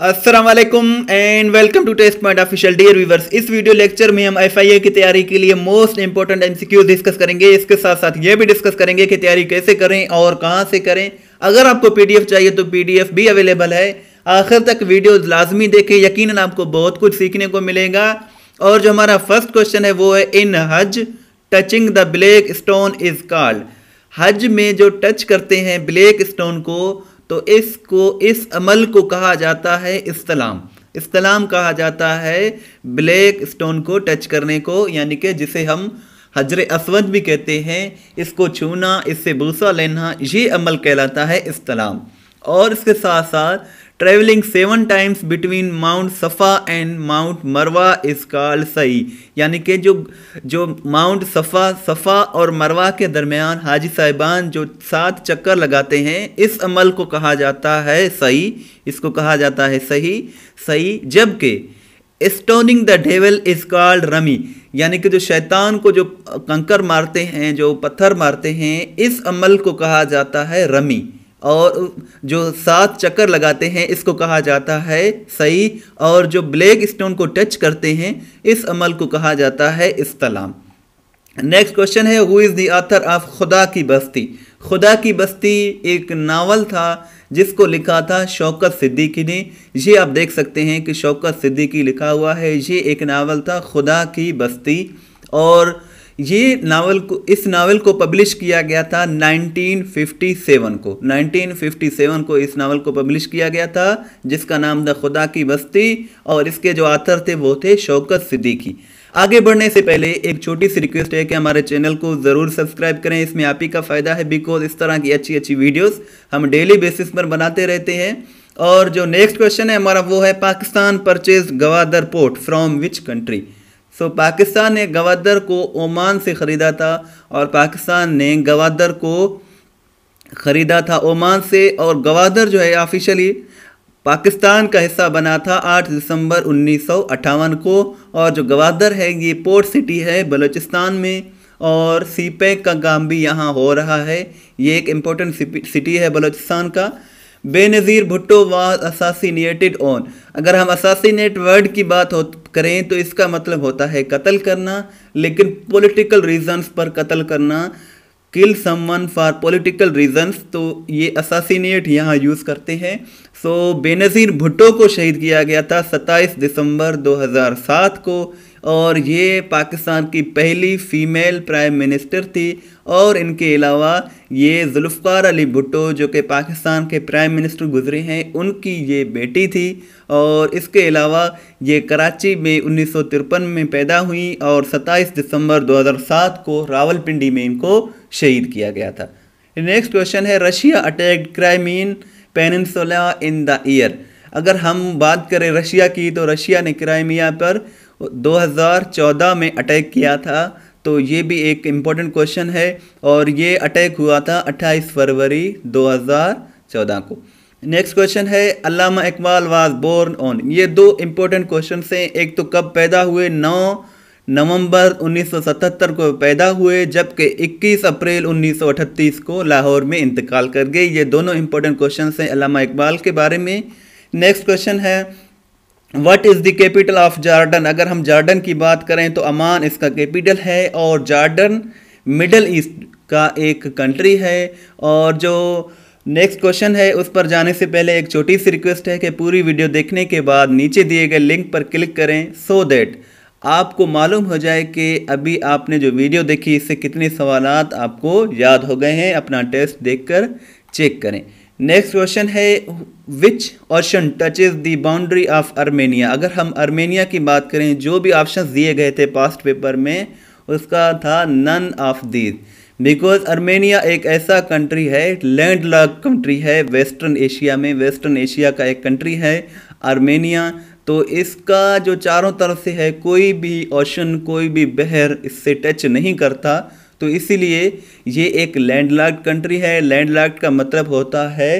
Aslam and welcome to test point official dear viewers इस video lecture में हम F की तैयारी के लिए मोस्ट इंपॉर्टेंट एम डिस्कस करेंगे इसके साथ साथ ये भी डिस्कस करेंगे कि तैयारी कैसे करें और कहाँ से करें अगर आपको पीडीएफ चाहिए तो पीडीएफ भी अवेलेबल है आखिर तक वीडियो लाजमी देखें यकीन आपको बहुत कुछ सीखने को मिलेगा और जो हमारा फर्स्ट क्वेश्चन है वो है इन हज touching the black stone is called हज में जो टच करते हैं ब्लैक स्टोन को तो इसको इस अमल को कहा जाता है इस्तलाम इस्तलाम कहा जाता है ब्लैक स्टोन को टच करने को यानी कि जिसे हम हजर असवद भी कहते हैं इसको छूना इससे भूसा लेना ये अमल कहलाता है इस्तलाम और इसके साथ साथ travelling seven times between Mount Safa and Mount Marwa is called सही यानी कि जो जो माउंट सफ़ा सफ़ा और मरवा के दरमियान हाजी साहिबान जो सात चक्कर लगाते हैं इस अमल को कहा जाता है सही इसको कहा जाता है सही सही जबकि stoning the devil is called रमी यानी कि जो शैतान को जो कंकर मारते हैं जो पत्थर मारते हैं इस अमल को कहा जाता है रमी और जो सात चक्कर लगाते हैं इसको कहा जाता है सही और जो ब्लैक स्टोन को टच करते हैं इस अमल को कहा जाता है इस्तलाम नेक्स्ट क्वेश्चन है who is the author of Khuda ki बस्ती खुदा की बस्ती एक नावल था जिसको लिखा था शौकत सिद्दीकी ने ये आप देख सकते हैं कि शौकत सिद्दीकी लिखा हुआ है ये एक नावल था खुदा की बस्ती और ये नावल को इस नावल को पब्लिश किया गया था 1957 को 1957 को इस नावल को पब्लिश किया गया था जिसका नाम द खुदा की बस्ती और इसके जो आथर थे वो थे शौकत सिद्दीकी आगे बढ़ने से पहले एक छोटी सी रिक्वेस्ट है कि हमारे चैनल को ज़रूर सब्सक्राइब करें इसमें आप ही का फ़ायदा है बिकॉज इस तरह की अच्छी अच्छी वीडियोस हम डेली बेसिस पर बनाते रहते हैं और जो नेक्स्ट क्वेश्चन है हमारा वो है Pakistan purchase Gwadar port from which country so Pakistan ने गवादर को ओमान से ख़रीदा था और पाकिस्तान ने गवादर को ख़रीदा था ओमान से और गवादर जो है ऑफिशियली पाकिस्तान का हिस्सा बना था 8 दिसंबर उन्नीस को और जो गवादर है ये पोर्ट सिटी है बलूचिस्तान में और सीपैक का काम भी यहाँ हो रहा है ये एक इम्पोर्टेंट सिटी है बलूचिस्तान का Benazir Bhutto was assassinated on अगर हम असासीनेट वर्ड की बात हो करें तो इसका मतलब होता है कत्ल करना लेकिन पॉलिटिकल रीजंस पर कत्ल करना kill someone for political reasons तो ये असासीनेट यहाँ यूज़ करते हैं सो बेनज़ीर भुट्टो को शहीद किया गया था 27 दिसंबर 2007 को और ये पाकिस्तान की पहली फ़ीमेल प्राइम मिनिस्टर थी और इनके अलावा ये जुल्फ़ार अली भुट्टो जो कि पाकिस्तान के प्राइम मिनिस्टर गुजरे हैं उनकी ये बेटी थी और इसके अलावा ये कराची में उन्नीस में पैदा हुई और 27 दिसंबर 2007 को रावलपिंडी में इनको शहीद किया गया था नेक्स्ट क्वेश्चन है Russia attack Crimean peninsula in the year अगर हम बात करें रशिया की तो रशिया ने क्राइमिया पर 2014 में अटैक किया था तो ये भी एक इम्पॉर्टेंट क्वेश्चन है और ये अटैक हुआ था 28 फरवरी 2014 को नेक्स्ट क्वेश्चन है Allama Iqbal was born on ये दो इम्पोर्टेंट क्वेश्चन हैं एक तो कब पैदा हुए नौ नवंबर 1977 को पैदा हुए जबकि 21 अप्रैल 1938 को लाहौर में इंतकाल कर गए ये दोनों इंपॉर्टेंट क्वेश्चन हैं अलामा इकबाल के बारे में नेक्स्ट क्वेश्चन है what is the capital of Jordan अगर हम जार्डन की बात करें तो अमान इसका कैपिटल है और जार्डन मिडल ईस्ट का एक कंट्री है और जो नेक्स्ट क्वेश्चन है उस पर जाने से पहले एक छोटी सी रिक्वेस्ट है कि पूरी वीडियो देखने के बाद नीचे दिए गए लिंक पर क्लिक करें सो so दैट आपको मालूम हो जाए कि अभी आपने जो वीडियो देखी इससे कितने सवाल आपको याद हो गए हैं अपना टेस्ट देखकर चेक करें नेक्स्ट क्वेश्चन है which option touches the boundary of Armenia अगर हम अर्मेनिया की बात करें जो भी ऑप्शन दिए गए थे पास्ट पेपर में उसका था none of these because Armenia एक ऐसा कंट्री है लैंडलॉक कंट्री है वेस्टर्न एशिया में वेस्टर्न एशिया का एक कंट्री है आर्मेनिया तो इसका जो चारों तरफ से है कोई भी ओशन कोई भी बहर इससे टच नहीं करता तो इसीलिए ये एक लैंडलॉक्ड कंट्री है लैंडलॉक्ड का मतलब होता है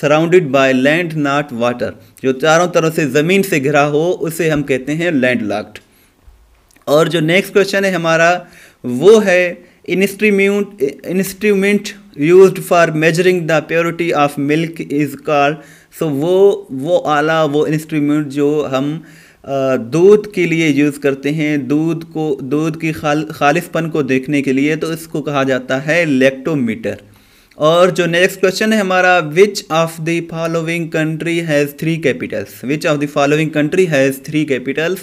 surrounded by land not water जो चारों तरफ से ज़मीन से घिरा हो उसे हम कहते हैं लैंडलॉक्ड और जो नेक्स्ट क्वेश्चन है हमारा वो है instrument instrument used for measuring the purity of milk is called so वो वो आला वो इंस्ट्रूमेंट जो हम दूध के लिए यूज़ करते हैं दूध को दूध की खाल खालिसपन को देखने के लिए तो इसको कहा जाता है लेक्टोमीटर और जो नेक्स्ट क्वेश्चन है हमारा which of the following country has three capitals which of the following country has three capitals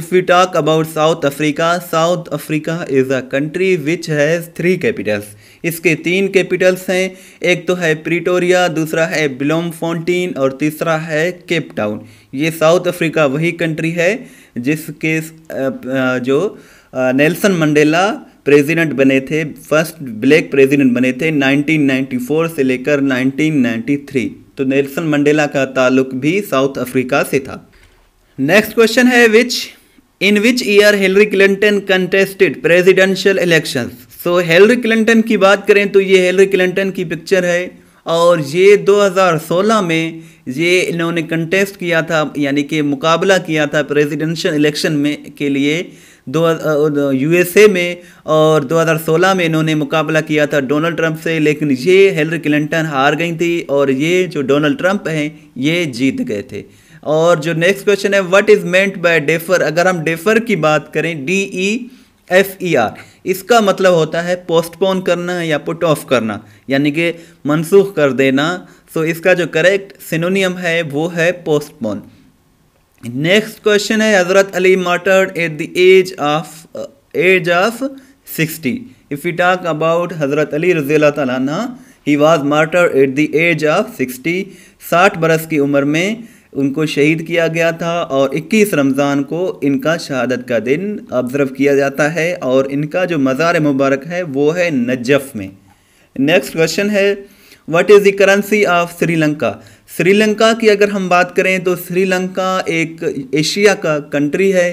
if we talk about South Africa South Africa is a country which has three capitals इसके तीन Capitals हैं एक तो है Pretoria दूसरा है बिलोम फाउंटीन और तीसरा है केप टाउन ये साउथ अफ्रीका वही कंट्री है जिसके जो नेल्सन मंडेला प्रेसिडेंट बने थे फर्स्ट ब्लैक प्रेसिडेंट बने थे 1994 से लेकर 1993 तो नेल्सन मंडेला का ताल्लुक भी साउथ अफ्रीका से था नेक्स्ट क्वेश्चन है which in which year Hillary Clinton contested presidential election so Hillary Clinton की बात करें तो ये हिलरी क्लिंटन की पिक्चर है और ये 2016 में ये इन्होंने कंटेस्ट किया था यानी कि मुकाबला किया था प्रेसिडेंशियल इलेक्शन में के लिए दो एस में और 2016 में इन्होंने मुकाबला किया था डोनाल्ड ट्रंप से लेकिन ये हिलरी क्लिंटन हार गई थी और ये जो डोनाल्ड ट्रंप हैं ये जीत गए थे और जो नेक्स्ट क्वेश्चन है what is meant by defer अगर हम डेफर की बात करें D E F E R इसका मतलब होता है पोस्टपोन करना या पुट ऑफ करना यानी कि मनसूख कर देना सो so इसका जो करेक्ट सिनोनियम है वो है पोस्टपोन नेक्स्ट क्वेश्चन है Hazrat Ali martyred at the age of age of sixty if you talk about Hazrat Ali रजील तला he was martyred at the age of sixty साठ बरस की उम्र में उनको शहीद किया गया था और 21 रमज़ान को इनका शहादत का दिन ऑब्ज़र्व किया जाता है और इनका जो मज़ार मुबारक है वो है नजफ़ में नेक्स्ट क्वेश्चन है what is the currency of Sri Lanka Sri Lanka की अगर हम बात करें तो श्रीलंका एक एशिया का कंट्री है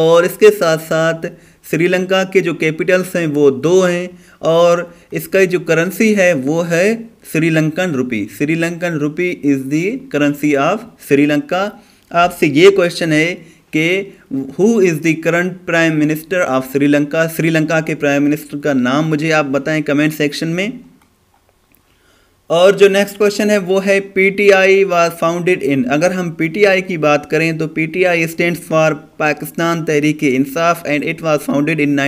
और इसके साथ साथ श्रीलंका के जो कैपिटल्स हैं वो दो हैं और इसका जो करेंसी है वो है Sri Lankan rupee Sri Lankan rupee is the currency of Sri Lanka आपसे ये क्वेश्चन है कि who is the current prime minister of Sri Lanka Sri Lanka के प्राइम मिनिस्टर का नाम मुझे आप बताएं कमेंट सेक्शन में और जो नेक्स्ट क्वेश्चन है वो है P T I was founded in अगर हम पी टी आई की बात करें तो P T I stand for Pakistan Tehreek Insaf and it was founded in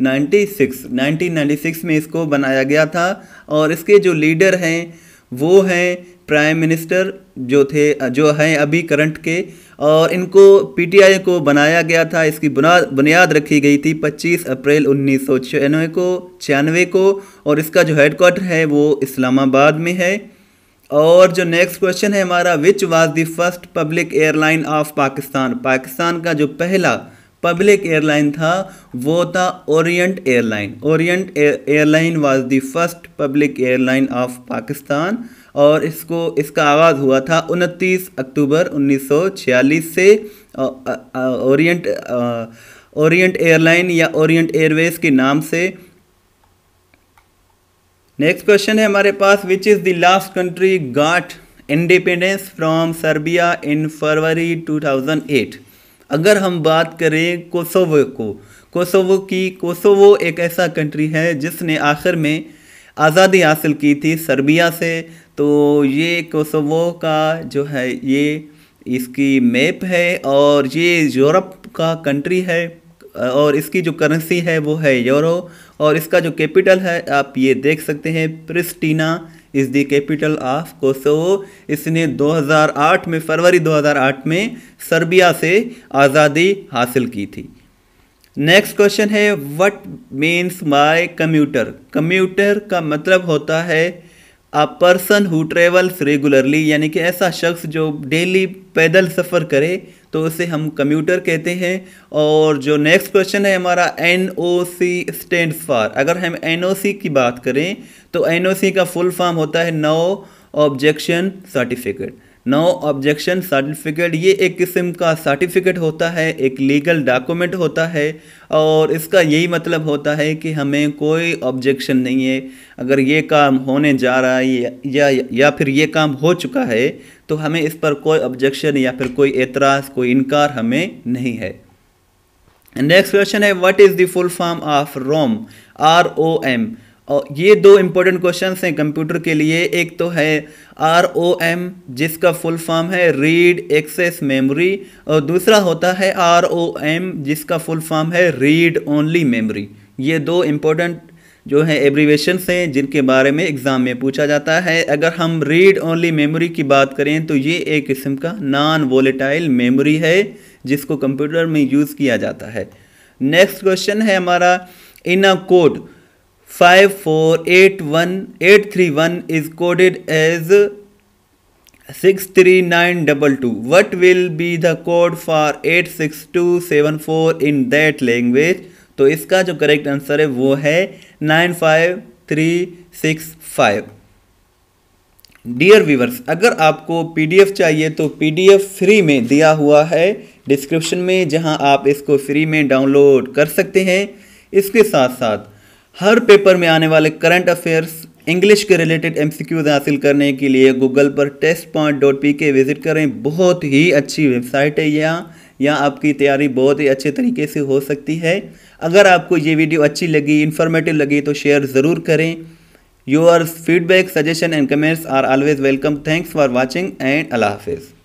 1996 1996 में इसको बनाया गया था और इसके जो लीडर हैं वो हैं प्राइम मिनिस्टर जो थे जो हैं अभी करंट के और इनको पीटीआई को बनाया गया था इसकी बुनियाद बुनियाद रखी गई थी 25 अप्रैल उन्नीस सौ छियानवे को छियानवे को और इसका जो हेडक्वार्टर है वो इस्लामाबाद में है और जो नेक्स्ट क्वेश्चन है हमारा which was the first public airline of Pakistan Pakistan का जो पहला पब्लिक एयरलाइन था वो था Orient airline Orient airline was the first public airline of Pakistan और इसको इसका आगाज़ हुआ था 29 अक्टूबर 1946 से ओरिएंट ओरिएंट एयरलाइन या ओरिएंट एयरवेज के नाम से नेक्स्ट क्वेश्चन है हमारे पास which is the last country got independence from Serbia in February 2008 अगर हम बात करें कोसोवो को कोसोवो की कोसोवो एक ऐसा कंट्री है जिसने आखिर में आज़ादी हासिल की थी सर्बिया से तो ये कोसोवो का जो है ये इसकी मैप है और ये यूरोप का कंट्री है और इसकी जो करेंसी है वो है यूरो और इसका जो कैपिटल है आप ये देख सकते हैं Pristina is the capital of Kosovo इसने 2008 में फरवरी 2008 में सर्बिया से आज़ादी हासिल की थी नेक्स्ट क्वेश्चन है what means my commuter commuter का मतलब होता है a person who travels regularly यानी कि ऐसा शख्स जो डेली पैदल सफ़र करे तो उसे हम कम्यूटर कहते हैं और जो नेक्स्ट क्वेश्चन है हमारा N O C stand for अगर हम एन ओ सी की बात करें तो एन ओ सी का फुल फॉर्म होता है no objection certificate no objection certificate ये एक किस्म का सर्टिफिकेट होता है एक लीगल डॉक्यूमेंट होता है और इसका यही मतलब होता है कि हमें कोई ऑब्जेक्शन नहीं है अगर ये काम होने जा रहा है या या फिर ये काम हो चुका है तो हमें इस पर कोई ऑब्जेक्शन या फिर कोई एतराज़ कोई इनकार हमें नहीं है नेक्स्ट क्वेश्चन है what is the full form of ROM R O M और ये दो इम्पोर्टेंट क्वेश्चन हैं कंप्यूटर के लिए एक तो है आर ओ एम जिसका फुल फॉर्म है रीड एक्सेस मेमोरी और दूसरा होता है आर ओ एम जिसका फुल फॉर्म है रीड ओनली मेमोरी ये दो इम्पोर्टेंट जो है एब्रीवेशन हैं जिनके बारे में एग्ज़ाम में पूछा जाता है अगर हम रीड ओनली मेमोरी की बात करें तो ये एक किस्म का नॉन वोलेटाइल मेमोरी है जिसको कंप्यूटर में यूज़ किया जाता है नेक्स्ट क्वेश्चन है हमारा in a code five four eight one eight three one is coded as six three nine double two what will be the code for eight six two seven four in that language तो इसका जो correct answer है वो है nine five three six five dear viewers अगर आपको PDF चाहिए तो पी पीडीएफ फ्री में दिया हुआ है डिस्क्रिप्शन में जहां आप इसको फ्री में डाउनलोड कर सकते हैं इसके साथ साथ हर पेपर में आने वाले करंट अफेयर्स इंग्लिश के रिलेटेड एम हासिल करने के लिए गूगल पर test point dot P K visit करें बहुत ही अच्छी वेबसाइट है यहाँ यहाँ आपकी तैयारी बहुत ही अच्छे तरीके से हो सकती है अगर आपको ये वीडियो अच्छी लगी इन्फॉर्मेटिव लगी तो शेयर ज़रूर करें your feedback suggestion and comments are always welcome thanks for watching and अल्लाह हाफिज़